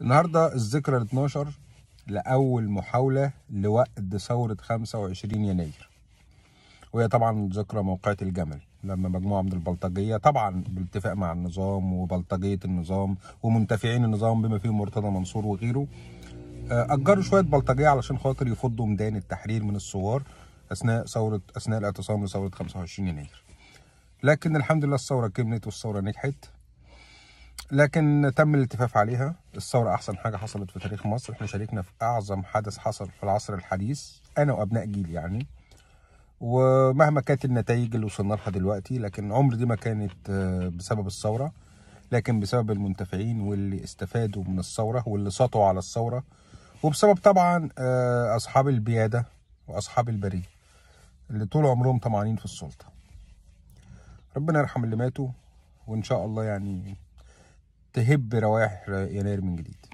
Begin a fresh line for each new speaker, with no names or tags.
النهارده الذكرى ال 12 لأول محاولة لوقت ثورة 25 يناير وهي طبعا ذكرى موقعة الجمل لما مجموعة من البلطجية طبعا بالاتفاق مع النظام وبلطجية النظام ومنتفعين النظام بما فيهم مرتضى منصور وغيره آه، أجروا شوية بلطجية علشان خاطر يفضوا ميدان التحرير من الثوار أثناء ثورة أثناء الاعتصام لثورة 25 يناير لكن الحمد لله الثورة كملت والثورة نجحت لكن تم الالتفاف عليها الثورة أحسن حاجة حصلت في تاريخ مصر احنا شاركنا في أعظم حدث حصل في العصر الحديث أنا وأبناء جيل يعني ومهما كانت النتائج اللي وصلنا لها دلوقتي لكن عمر دي ما كانت آه، بسبب الثورة لكن بسبب المنتفعين واللي استفادوا من الثورة واللي سطوا على الثورة وبسبب طبعا آه، أصحاب البيادة وأصحاب البرية اللي طول عمرهم طمعانين في السلطة ربنا يرحم اللي ماتوا وإن شاء الله يعني تهب روائح يناير من جديد